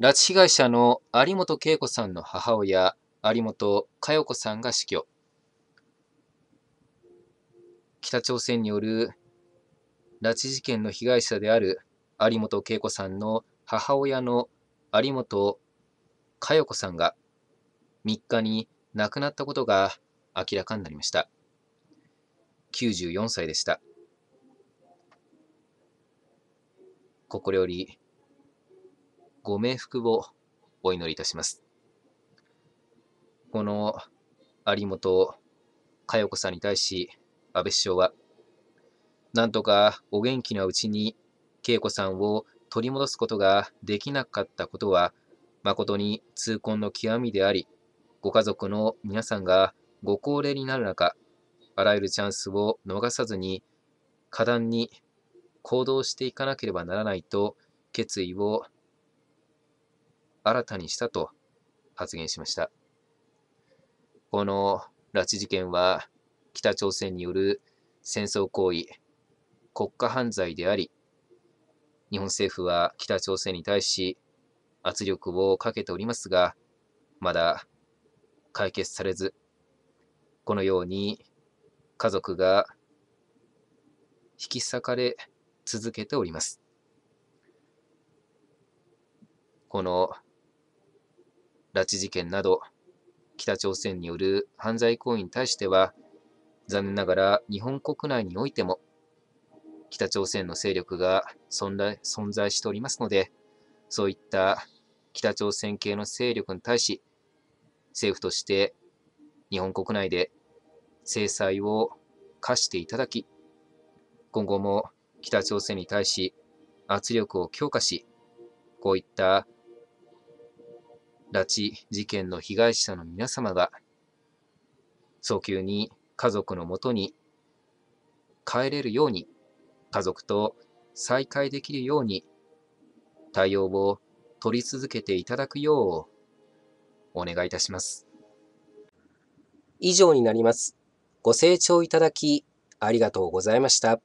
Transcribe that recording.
拉致被害者の有本恵子さんの母親、有本佳代子さんが死去。北朝鮮による拉致事件の被害者である有本恵子さんの母親の有本佳代子さんが3日に亡くなったことが明らかになりました。94歳でした。ここよりご冥福をお祈りいたします。この有本佳代子さんに対し、安倍首相は、なんとかお元気なうちに恵子さんを取り戻すことができなかったことは、誠に痛恨の極みであり、ご家族の皆さんがご高齢になる中、あらゆるチャンスを逃さずに、果断に行動していかなければならないと決意を新たにしたと発言しました。この拉致事件は北朝鮮による戦争行為、国家犯罪であり、日本政府は北朝鮮に対し圧力をかけておりますが、まだ解決されず、このように家族が引き裂かれ続けております。この拉致事件など、北朝鮮による犯罪行為に対しては、残念ながら日本国内においても、北朝鮮の勢力が存在しておりますので、そういった北朝鮮系の勢力に対し、政府として日本国内で制裁を課していただき、今後も北朝鮮に対し圧力を強化し、こういった拉致事件の被害者の皆様が、早急に家族のもとに帰れるように、家族と再会できるように、対応を取り続けていただくよう、お願いいたします。以上になります。ご清聴いただき、ありがとうございました。